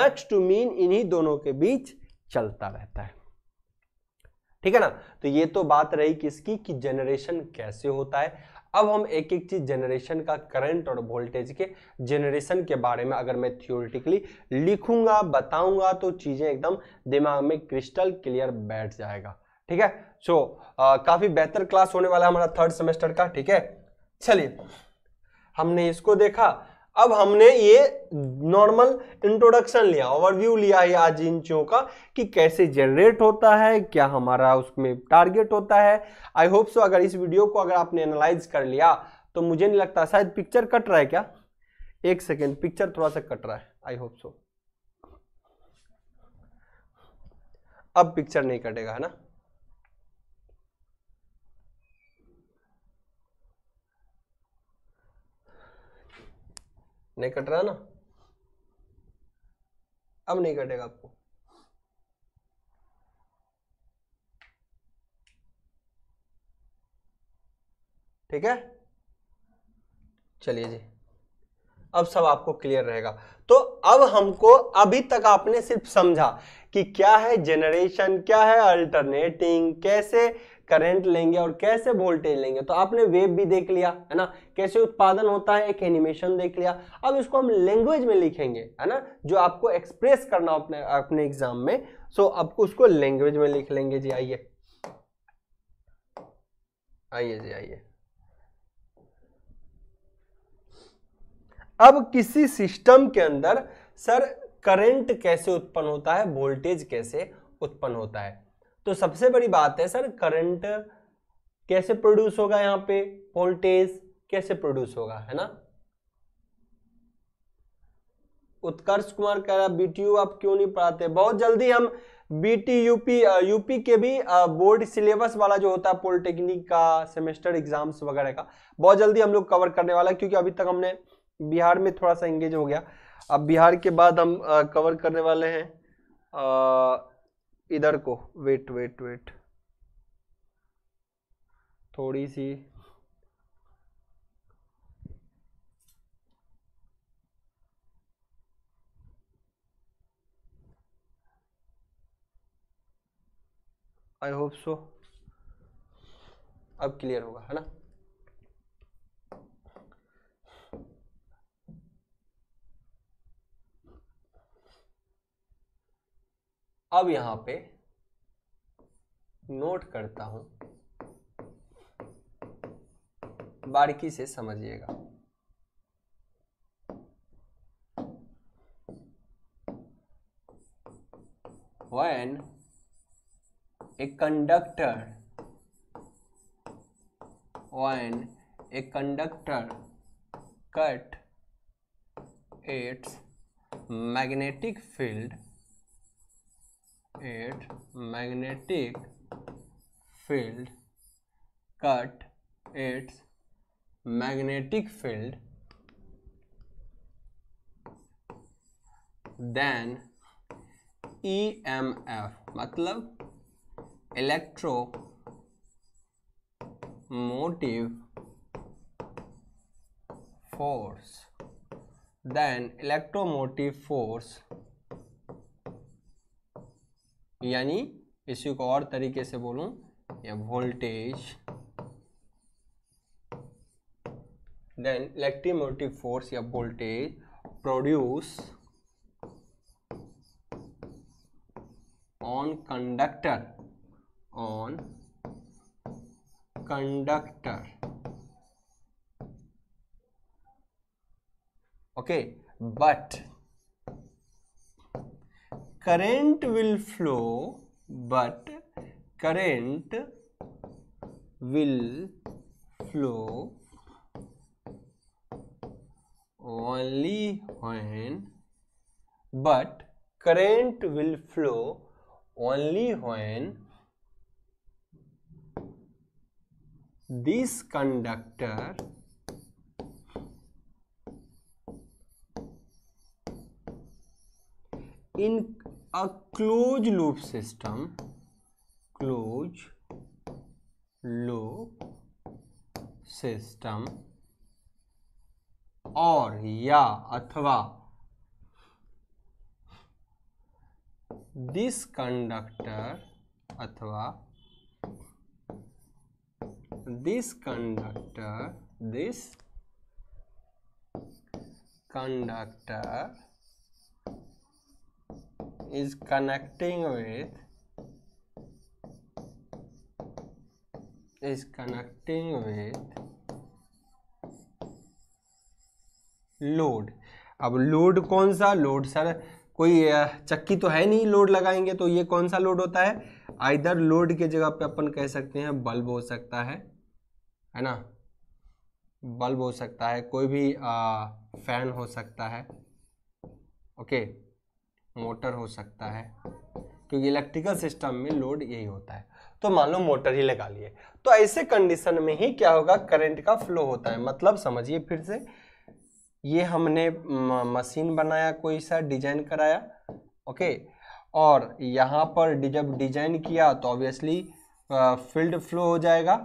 मैक्स टू मीन इन्हीं दोनों के बीच चलता रहता है ठीक है ना तो ये तो बात रही किसकी कि जनरेशन कैसे होता है अब हम एक एक चीज जनरेशन का करंट और वोल्टेज के जनरेशन के बारे में अगर मैं थियोरिटिकली लिखूंगा बताऊंगा तो चीजें एकदम दिमाग में क्रिस्टल क्लियर बैठ जाएगा ठीक है सो so, काफी बेहतर क्लास होने वाला है हमारा थर्ड सेमेस्टर का ठीक है चलिए हमने इसको देखा अब हमने ये नॉर्मल इंट्रोडक्शन लिया ओवरव्यू लिया है आज इन चीज़ों का कि कैसे जनरेट होता है क्या हमारा उसमें टारगेट होता है आई होप सो अगर इस वीडियो को अगर आपने एनालाइज कर लिया तो मुझे नहीं लगता शायद पिक्चर कट रहा है क्या एक सेकेंड पिक्चर थोड़ा सा कट रहा है आई होप सो अब पिक्चर नहीं कटेगा है ना नहीं कट रहा ना अब नहीं कटेगा आपको ठीक है चलिए जी अब सब आपको क्लियर रहेगा तो अब हमको अभी तक आपने सिर्फ समझा कि क्या है जेनरेशन क्या है अल्टरनेटिंग कैसे करंट लेंगे और कैसे वोल्टेज लेंगे तो आपने वेब भी देख लिया है ना कैसे उत्पादन होता है एक एनिमेशन देख लिया अब इसको हम लैंग्वेज में लिखेंगे है ना जो आपको एक्सप्रेस करना अपने अपने एग्जाम में सो आपको उसको लैंग्वेज में लिख लेंगे जी आइए आइए जी आइए अब किसी सिस्टम के अंदर सर करंट कैसे उत्पन्न होता है वोल्टेज कैसे उत्पन्न होता है तो सबसे बड़ी बात है सर करंट कैसे प्रोड्यूस होगा यहाँ पे वोल्टेज कैसे प्रोड्यूस होगा है ना उत्कर्ष कुमार कह रहा बीटीयू आप क्यों नहीं पढ़ाते बहुत जल्दी हम बीटी यूपी यूपी के भी बोर्ड सिलेबस वाला जो होता है पॉलिटेक्निक का सेमेस्टर एग्जाम्स वगैरह का बहुत जल्दी हम लोग कवर करने वाला क्योंकि अभी तक हमने बिहार में थोड़ा सा एंगेज हो गया अब बिहार के बाद हम कवर करने वाले हैं इधर को वेट वेट वेट थोड़ी सी आई होप सो अब क्लियर होगा है ना अब यहां पे नोट करता हूं बारीकी से समझिएगा when a conductor when a conductor cut its magnetic field at magnetic field cut its magnetic field then emf matlab electro motive force then electromotive force यानी इसी को और तरीके से बोलूं या वोल्टेज देन इलेक्ट्रीमोटिव फोर्स या voltage produce on conductor on conductor okay but current will flow but current will flow only when but current will flow only when this conductor in a closed loop system closed loop system और या अथवा दिस कंडक्टर अथवा this conductor this conductor is connecting with is connecting with load अब लोड कौन सा लोड सर कोई चक्की तो है नहीं लोड लगाएंगे तो ये कौन सा लोड होता है आइधर लोड के जगह पे अपन कह सकते हैं बल्ब हो सकता है है ना बल्ब हो सकता है कोई भी आ, फैन हो सकता है ओके मोटर हो सकता है क्योंकि इलेक्ट्रिकल सिस्टम में लोड यही होता है तो मान लो मोटर ही लगा लिए तो ऐसे कंडीशन में ही क्या होगा करंट का फ्लो होता है मतलब समझिए फिर से ये हमने मशीन बनाया कोई सा डिजाइन कराया ओके और यहाँ पर जब डिजाइन किया तो ऑब्वियसली फील्ड फ्लो हो जाएगा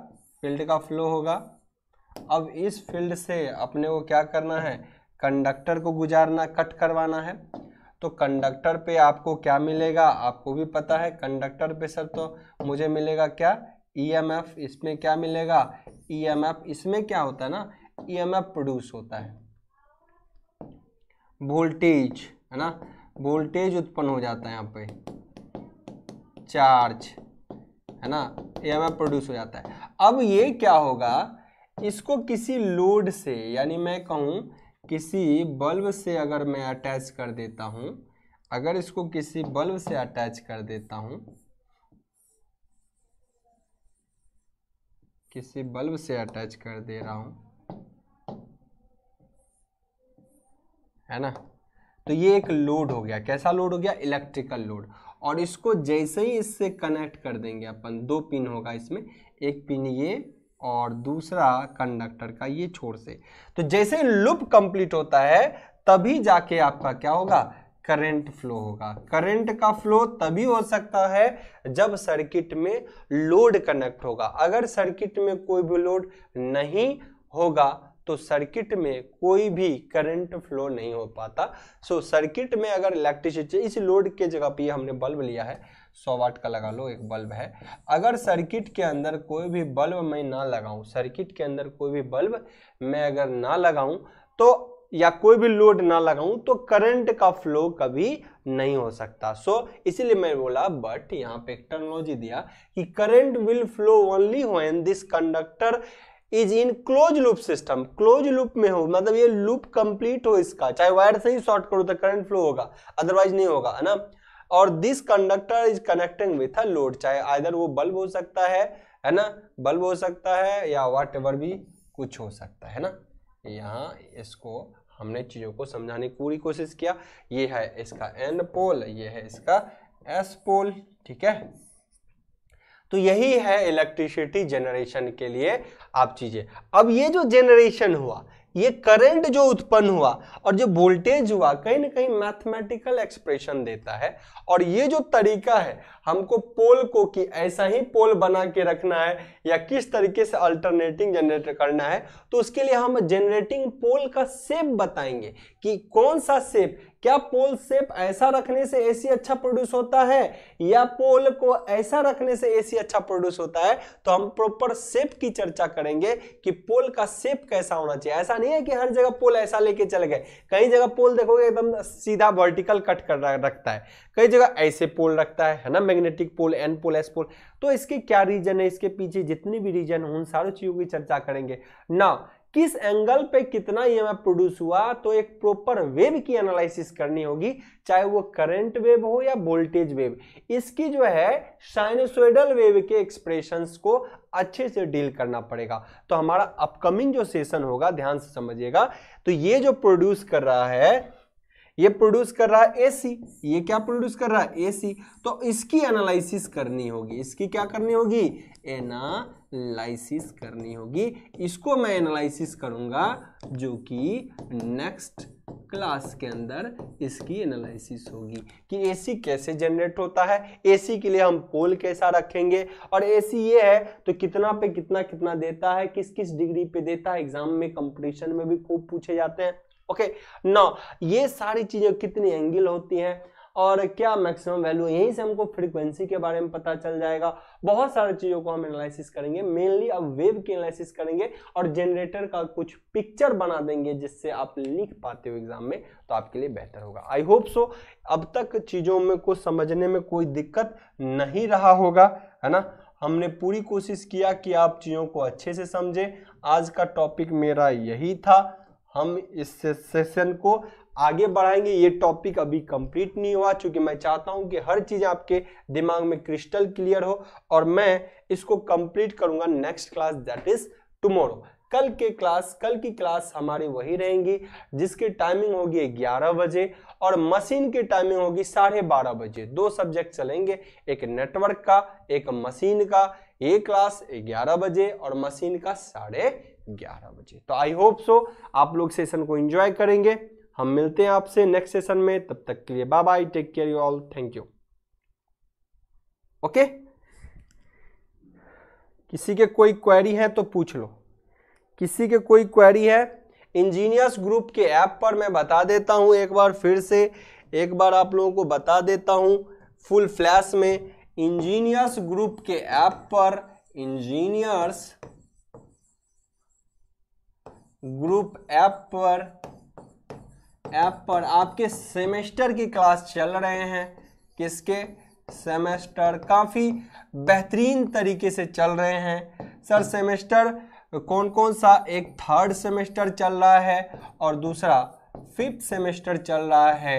फील्ड का फ्लो होगा अब इस फील्ड से अपने को क्या करना है कंडक्टर को गुजारना कट करवाना है तो कंडक्टर पे आपको क्या मिलेगा आपको भी पता है कंडक्टर पे सर तो मुझे मिलेगा क्या ईएमएफ e इसमें क्या मिलेगा ईएमएफ e इसमें क्या होता है ना ईएमएफ e प्रोड्यूस होता है वोल्टेज है ना वोल्टेज उत्पन्न हो जाता है यहाँ पे चार्ज है ना ईएमएफ प्रोड्यूस हो जाता है अब ये क्या होगा इसको किसी लोड से यानी मैं कहूँ किसी बल्ब से अगर मैं अटैच कर देता हूँ अगर इसको किसी बल्ब से अटैच कर देता हूँ किसी बल्ब से अटैच कर दे रहा हूँ है ना तो ये एक लोड हो गया कैसा लोड हो गया इलेक्ट्रिकल लोड और इसको जैसे ही इससे कनेक्ट कर देंगे अपन दो पिन होगा इसमें एक पिन ये और दूसरा कंडक्टर का ये छोर से तो जैसे लूप कंप्लीट होता है तभी जाके आपका क्या होगा करंट फ्लो होगा करंट का फ्लो तभी हो सकता है जब सर्किट में लोड कनेक्ट होगा अगर सर्किट में कोई भी लोड नहीं होगा तो सर्किट में कोई भी करंट फ्लो नहीं हो पाता सो so, सर्किट में अगर इलेक्ट्रिसिटी इस लोड के जगह पे हमने बल्ब लिया है सौ वाट का लगा लो एक बल्ब है अगर सर्किट के अंदर कोई भी बल्ब मैं ना लगाऊं सर्किट के अंदर कोई भी बल्ब मैं अगर ना लगाऊं तो या कोई भी लोड ना लगाऊं तो करंट का फ्लो कभी नहीं हो सकता सो so, इसीलिए मैं बोला बट यहाँ पे एक टेक्नोलॉजी दिया कि current will flow only when this conductor is in close loop system close loop में हो मतलब ये लूप कंप्लीट हो इसका चाहे वायर से ही शॉर्ट करो तो करंट फ्लो होगा अदरवाइज नहीं होगा है ना और this conductor is connecting with a load चाहे आइदर वो बल्ब हो सकता है है ना बल्ब हो सकता है या वाट एवर भी कुछ हो सकता है ना यहाँ इसको हमने चीज़ों को समझाने की पूरी कोशिश किया ये है इसका एंड पोल ये है इसका एस पोल ठीक है तो यही है इलेक्ट्रिसिटी जनरेशन के लिए आप चीज़ें अब ये जो जनरेशन हुआ ये करंट जो उत्पन्न हुआ और जो वोल्टेज हुआ कहीं ना कहीं मैथमेटिकल एक्सप्रेशन देता है और ये जो तरीका है हमको पोल को कि ऐसा ही पोल बना के रखना है या किस तरीके से अल्टरनेटिंग जनरेटर करना है तो उसके लिए हम जनरेटिंग पोल का सेप बताएंगे कि कौन सा सेप क्या पोल सेप ऐसा रखने से एसी अच्छा प्रोड्यूस होता है या पोल को ऐसा रखने से एसी अच्छा प्रोड्यूस होता है तो हम प्रॉपर सेप की चर्चा करेंगे कि पोल का शेप कैसा होना चाहिए ऐसा नहीं है कि हर जगह पोल ऐसा लेके चले गए कई जगह पोल देखोगे एकदम सीधा वर्टिकल कट कर रखता है कई जगह ऐसे पोल रखता है है ना magnetic pole N pole S pole तो इसके क्या रीजन है इसके पीछे जितनी भी रीजन उन सारी चीज़ों की चर्चा करेंगे ना किस एंगल पे कितना ईएमएफ प्रोड्यूस हुआ तो एक प्रॉपर वेव की एनालिसिस करनी होगी चाहे वो करंट वेव हो या वोल्टेज वेव इसकी जो है साइनसोइडल वेव के एक्सप्रेशंस को अच्छे से डील करना पड़ेगा तो हमारा अपकमिंग जो सेशन होगा ध्यान से समझिएगा तो ये जो प्रोड्यूस कर रहा है ये प्रोड्यूस कर रहा है एसी ये क्या प्रोड्यूस कर रहा है एसी तो इसकी एनालिसिस करनी होगी इसकी क्या करनी होगी एना एनालिसिस करनी होगी इसको मैं एनालिसिस करूंगा जो कि नेक्स्ट क्लास के अंदर इसकी एनालिसिस होगी कि एसी कैसे जनरेट होता है एसी के लिए हम पोल कैसा रखेंगे और एसी ये है तो कितना पे कितना कितना देता है किस किस डिग्री पे देता है एग्जाम में कंपटीशन में भी खूब पूछे जाते हैं ओके okay, नौ ये सारी चीज़ें कितनी एंगल होती हैं और क्या मैक्सिमम वैल्यू यहीं से हमको फ्रीक्वेंसी के बारे में पता चल जाएगा बहुत सारी चीज़ों को हम एनालिसिस करेंगे मेनली अब वेव की एनालिसिस करेंगे और जनरेटर का कुछ पिक्चर बना देंगे जिससे आप लिख पाते हो एग्जाम में तो आपके लिए बेहतर होगा आई होप सो अब तक चीज़ों में को समझने में कोई दिक्कत नहीं रहा होगा है ना हमने पूरी कोशिश किया कि आप चीज़ों को अच्छे से समझें आज का टॉपिक मेरा यही था हम इस सेशन को आगे बढ़ाएंगे ये टॉपिक अभी कंप्लीट नहीं हुआ चूंकि मैं चाहता हूं कि हर चीज आपके दिमाग में क्रिस्टल क्लियर हो और मैं इसको कंप्लीट करूंगा next class that is tomorrow कल के क्लास कल की क्लास हमारी वही रहेंगी जिसकी टाइमिंग होगी ग्यारह बजे और मशीन की टाइमिंग होगी साढ़े बारह बजे दो सब्जेक्ट चलेंगे एक नेटवर्क का एक मशीन का ये क्लास ग्यारह बजे और मशीन का साढ़े ग्यारह बजे तो आई होप सो आप लोग सेशन को एंजॉय करेंगे हम मिलते हैं आपसे नेक्स्ट सेशन में तब तक के लिए bye bye take care you all thank you okay किसी के कोई क्वेरी है तो पूछ लो किसी के कोई क्वेरी है इंजीनियर्स ग्रुप के ऐप पर मैं बता देता हूं एक बार फिर से एक बार आप लोगों को बता देता हूं फुल फ्लैश में इंजीनियर्स ग्रुप के ऐप पर इंजीनियर्स ग्रुप ऐप पर ऐप पर आपके सेमेस्टर की क्लास चल रहे हैं किसके सेमेस्टर काफ़ी बेहतरीन तरीके से चल रहे हैं सर सेमेस्टर कौन कौन सा एक थर्ड सेमेस्टर चल रहा है और दूसरा फिफ्थ सेमेस्टर चल रहा है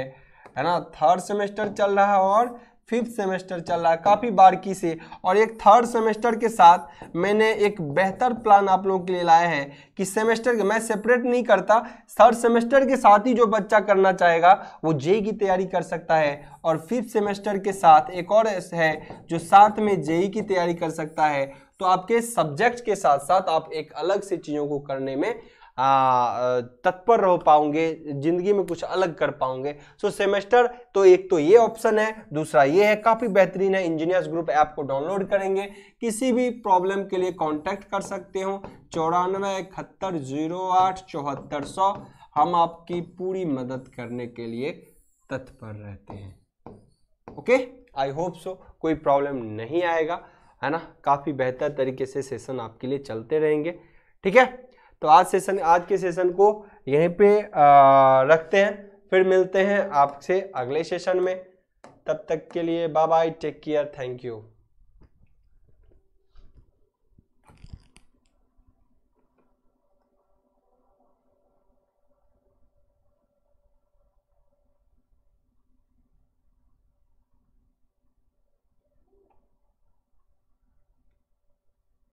है ना थर्ड सेमेस्टर चल रहा है और फिफ्थ सेमेस्टर चल रहा है काफ़ी बारीकी से और एक थर्ड सेमेस्टर के साथ मैंने एक बेहतर प्लान आप लोगों के लिए लाया है कि सेमेस्टर मैं सेपरेट नहीं करता थर्ड सेमेस्टर के साथ ही जो बच्चा करना चाहेगा वो जेई की तैयारी कर सकता है और फिफ्थ सेमेस्टर के साथ एक और है जो साथ में जेई की तैयारी कर सकता है तो आपके सब्जेक्ट के साथ साथ आप एक अलग से चीज़ों को करने में तत्पर रह पाऊंगे जिंदगी में कुछ अलग कर पाऊंगे सो सेमेस्टर तो एक तो ये ऑप्शन है दूसरा ये है काफ़ी बेहतरीन है इंजीनियर्स ग्रुप ऐप को डाउनलोड करेंगे किसी भी प्रॉब्लम के लिए कांटेक्ट कर सकते हो चौरानवे इकहत्तर जीरो आठ चौहत्तर सौ हम आपकी पूरी मदद करने के लिए तत्पर रहते हैं ओके आई होप सो कोई प्रॉब्लम नहीं आएगा है ना काफ़ी बेहतर तरीके से सेशन आपके लिए चलते रहेंगे ठीक है तो आज सेशन आज के सेशन को यहीं पे आ, रखते हैं फिर मिलते हैं आपसे अगले सेशन में तब तक के लिए bye bye take care thank you